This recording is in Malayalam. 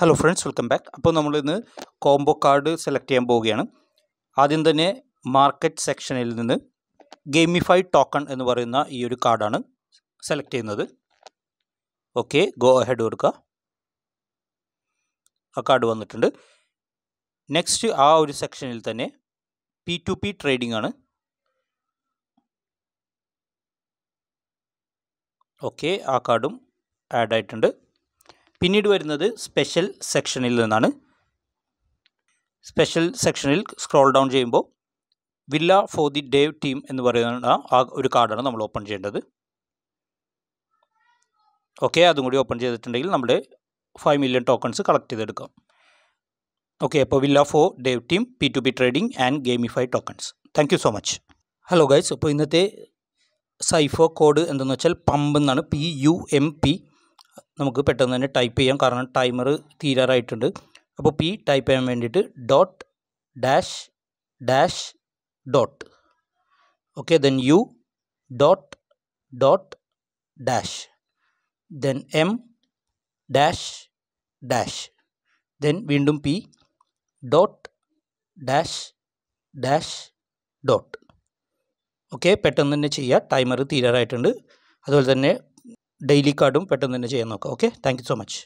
ഹലോ ഫ്രണ്ട്സ് വെൽക്കം ബാക്ക് അപ്പോൾ നമ്മൾ ഇന്ന് കോംബോ കാർഡ് സെലക്ട് ചെയ്യാൻ പോവുകയാണ് ആദ്യം തന്നെ മാർക്കറ്റ് സെക്ഷനിൽ നിന്ന് ഗെയിമിഫൈഡ് ടോക്കൺ എന്ന് പറയുന്ന ഈ ഒരു കാർഡാണ് സെലക്ട് ചെയ്യുന്നത് ഓക്കെ ഗോ അഹെഡ് കൊടുക്കുക ആ കാർഡ് വന്നിട്ടുണ്ട് നെക്സ്റ്റ് ആ ഒരു സെക്ഷനിൽ തന്നെ പി ടു പി ട്രേഡിംഗ് ആണ് ഓക്കെ ആ കാർഡും ആഡ് ആയിട്ടുണ്ട് പിന്നീട് വരുന്നത് സ്പെഷ്യൽ സെക്ഷനിൽ നിന്നാണ് സ്പെഷ്യൽ സെക്ഷനിൽ സ്ക്രോൾ ഡൗൺ ചെയ്യുമ്പോൾ villa for the dev team എന്ന് പറയുന്ന ആ ഒരു കാർഡാണ് നമ്മൾ ഓപ്പൺ ചെയ്യേണ്ടത് ഓക്കെ അതും കൂടി ഓപ്പൺ ചെയ്തിട്ടുണ്ടെങ്കിൽ നമ്മുടെ ഫൈവ് മില്യൺ ടോക്കൺസ് കളക്ട് ചെയ്തെടുക്കാം ഓക്കെ അപ്പോൾ villa for dev team P to P trading and gamify tokens thank you so much hello guys അപ്പോൾ ഇന്നത്തെ സൈഫോ കോഡ് എന്തെന്ന് വെച്ചാൽ പമ്പ് എന്നാണ് പി യു എം പി നമുക്ക് പെട്ടെന്ന് തന്നെ ടൈപ്പ് ചെയ്യാം കാരണം ടൈമർ തീരാറായിട്ടുണ്ട് അപ്പോൾ പി ടൈപ്പ് ചെയ്യാൻ വേണ്ടിയിട്ട് dot dash dash dot okay then U dot dot dash then M dash dash then വീണ്ടും P dot dash dash dot okay പെട്ടെന്ന് തന്നെ ചെയ്യുക ടൈമർ തീരാറായിട്ടുണ്ട് അതുപോലെ തന്നെ ഡെയിലി കാർഡും പെട്ടെന്ന് തന്നെ ചെയ്യാൻ നോക്കാം ഓക്കെ താങ്ക് സോ മച്ച്